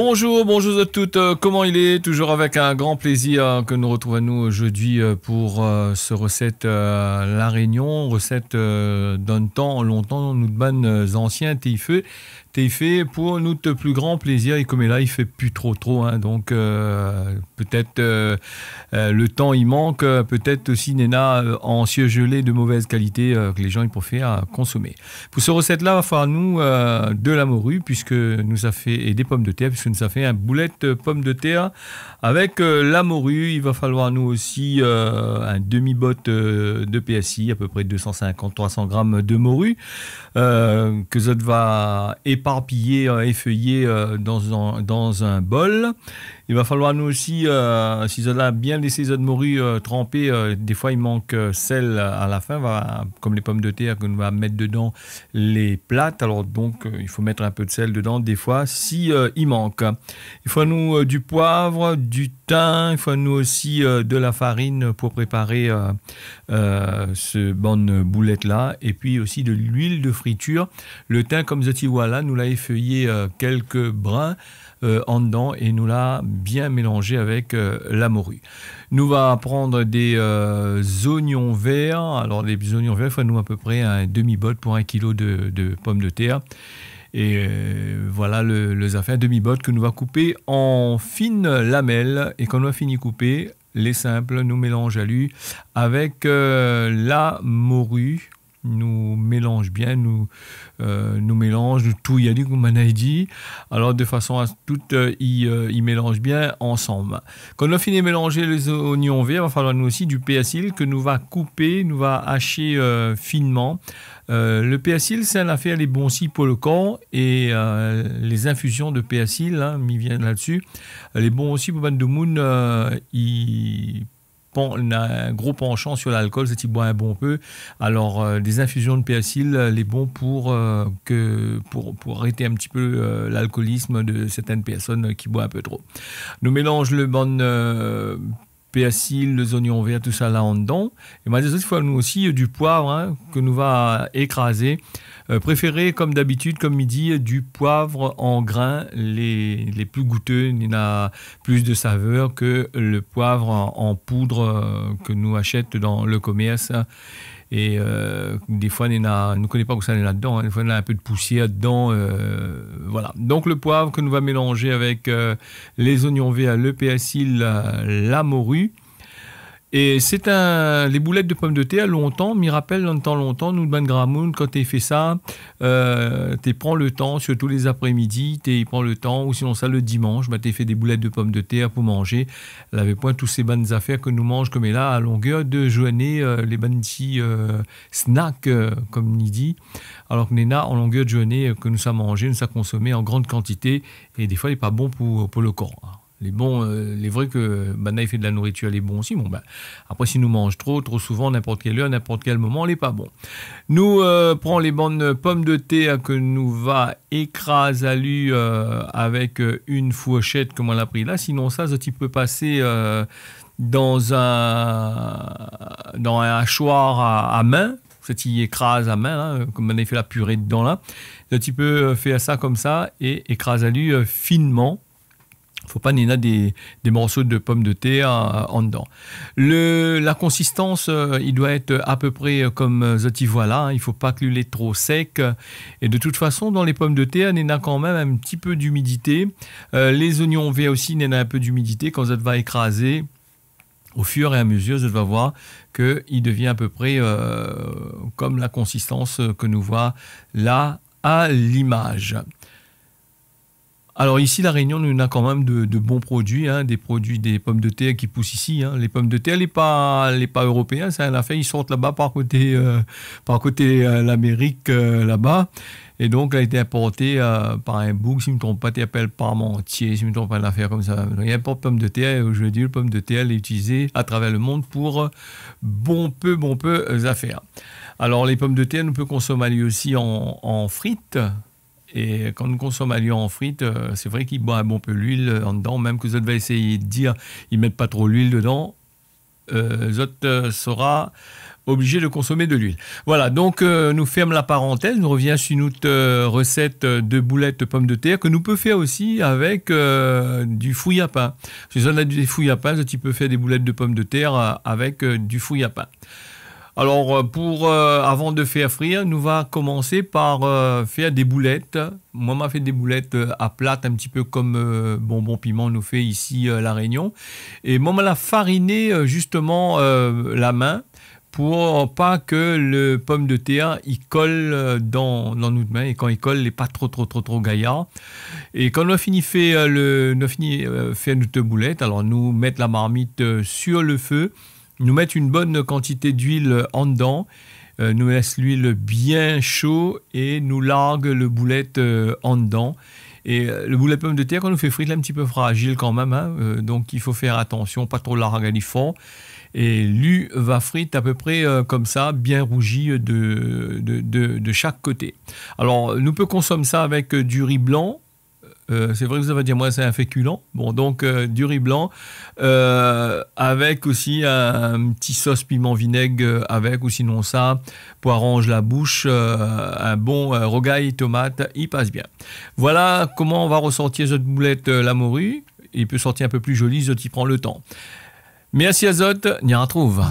Bonjour, bonjour à toutes. Euh, comment il est Toujours avec un grand plaisir euh, que nous retrouvons nous aujourd'hui euh, pour ce recette La Réunion, recette d'un temps longtemps, nous de bonnes anciens Teifé. fait e. e, pour nous plus grand plaisir et comme il là, il fait plus trop trop. Hein. donc peut-être le temps il manque, peut-être aussi Nena en cieux gelés de mauvaise qualité que les gens ils préfèrent consommer. Pour ce recette là, il va falloir nous de la morue puisque nous a fait et des pommes de terre ça fait un boulette pomme de terre avec euh, la morue. Il va falloir nous aussi euh, un demi-botte euh, de PSI, à peu près 250-300 grammes de morue que Zod va éparpiller, effeuiller dans, un, dans un bol. Il va falloir nous aussi, si Zod a bien laissé Zod morue tremper, des fois il manque sel à la fin, comme les pommes de terre qu'on va mettre dedans les plates. Alors donc il faut mettre un peu de sel dedans des fois si il manque. Donc, euh, Il faut nous euh, du poivre, du thym, il faut nous aussi euh, de la farine pour préparer ce bonne boulette-là, et puis aussi de l'huile de friture. Le thym, comme Zotiwala, nous l'a effeuillé quelques brins en dedans et nous l'a bien mélangé avec la morue. Nous va prendre des oignons verts. Alors, les oignons verts, il faut nous à peu près un demi botte pour un kilo de pommes de terre. Et euh, voilà le, affaires demi-bot que nous va couper en fines lamelles. Et quand on a fini couper, les simples, nous mélange à lui avec euh, la morue nous mélange bien, nous, euh, nous mélange tout Yannick dit Alors, de façon à tout euh, y, euh, mélange bien ensemble. Quand on fini de mélanger les oignons verts, il va falloir nous aussi du persil que nous va couper, nous va hacher euh, finement. le persil, c'est un affaire les bons si pour le corps et les infusions de persil, hein, viennent là-dessus. Les bons aussi pour Ban de Moon, un gros penchant sur l'alcool, c'est qu'il boit un bon peu. Alors, euh, des infusions de persil, euh, les bons pour, euh, que, pour, pour arrêter un petit peu l'alcoolisme de certaines personnes qui boivent un peu trop. Nous mélange le bon persil, les oignons verts, tout ça là en dedans. Et malgré il faut nous aussi euh, du poivre hein, que nous va écraser. Euh, préféré comme d'habitude, comme midi, du poivre en grains, les, les plus goûteux, il a plus de saveur que le poivre en, poudre euh, que nous achète dans le commerce. Et euh, des fois, on, ne connaît pas où ça est là-dedans. Hein. Des fois, on a un peu de poussière dedans. Euh, voilà. Donc, le poivre que nous va mélanger avec euh, les oignons verts, le persil, la morue. Et c'est un. Les boulettes de pommes de terre longtemps, m'y rappelle longtemps, longtemps, nous, de Gramoun, quand tu fait ça, euh, tu prends le temps, surtout les après-midi, tu prends le temps, ou sinon ça, le dimanche, bah, tu fait des boulettes de pommes de terre pour manger. Elle avait point tous ces bonnes affaires que nous mange, comme elle là, à longueur de journée, euh, les bonnes euh, petits snacks, euh, comme il dit. Alors que Nena, en longueur de journée, que nous sommes mangé, nous ça consommé en grande quantité, et des fois, il n'est pas bon pour, pour le corps. Les bons, euh, les vrais que bah, fait de la nourriture, les bons aussi. Bon, ben, après, s'il nous mange trop, trop souvent, n'importe quelle heure, n'importe quel moment, on n'est pas bon. Nous on euh, prend les bandes pommes de thé que nous va écraser à lui euh, avec une fourchette, comme on l'a pris là. Sinon, ça, ça peut passer dans un dans un hachoir à, main. main tu écrase à main, comme on fait la purée dedans là. Tu peux faire ça comme ça et écrase à lui finement il ne faut pas nina des, des morceaux de pommes de thé euh, en dedans. la consistance, euh, il doit être à peu près euh, comme zoti voilà. là. Hein. il faut pas que l'huile est trop sec. Et de toute façon, dans les pommes de terre, a quand même un petit peu d'humidité. les oignons verts aussi, a un peu d'humidité quand ça va écraser au fur et à mesure, je vais voir qu'il devient à peu près comme la consistance que nous voit là à l'image. Alors ici, la Réunion, nous a quand même de, bons produits, hein, des produits des pommes de terre qui poussent ici. Hein. Les pommes de terre, les pas, les pas européens, c'est la affaire, ils sortent là-bas par côté, euh, par côté euh, l'Amérique euh, là-bas. Et donc, elle a été importée par un bouc, si je ne me trompe pas, tu appelles parmentier, si je ne me trompe pas, l'affaire comme ça. Donc, il de pommes de terre, et aujourd'hui, le pomme de terre, elle est utilisée à travers le monde pour bon peu, bon peu affaires Alors, les pommes de terre, on peut consommer aussi en frites. Et quand on consomme un lion en frites, euh, c'est vrai qu'il boit un bon peu l'huile euh, en dedans, même que vous va essayer de dire ne mettent pas trop l'huile dedans, euh, Zot euh, sera obligé de consommer de l'huile. Voilà, donc nous ferme la parenthèse, nous reviens sur notre recette de boulettes de pommes de terre que nous peut faire aussi avec du fouillis à pain. Si vous a du à faire des boulettes de pommes de terre avec du fouillis à pain. Alors, euh, euh, avant de faire frire, nous va commencer par euh, faire des boulettes. Moi, m'a fait des boulettes à plate, un petit peu comme Bonbon Piment nous fait ici à La Réunion. Et moi, m'a la fariné justement la main pour pas que le pomme de terre il colle dans, dans notre main et quand il colle il n'est pas trop trop trop trop gaillard et quand on a fini fait le on a fini faire notre boulette alors nous mettre la marmite sur le feu nous mettre une bonne quantité d'huile en dedans, euh, nous laisse l'huile bien chaud et nous largue le boulet euh, en dedans. Et euh, le boulet pomme de terre, quand on fait frite, est un petit peu fragile quand même. Hein, donc il faut faire attention, pas trop larguer les fonds. Et l'u va frite à peu près comme ça, bien rougi de de, de, chaque côté. Alors, nous peut consommer ça avec du riz blanc, euh, c'est vrai que vous avez dit, moi, c'est un féculent. Bon, donc euh, du riz blanc, euh, avec aussi un, petit sauce piment vinaigre, avec ou sinon ça, pour arranger la bouche, un bon rogaille tomate, il passe bien. Voilà comment on va ressortir cette boulette la morue. Il peut sortir un peu plus joli, je t'y prend le temps. Merci à Zot, on y retrouve.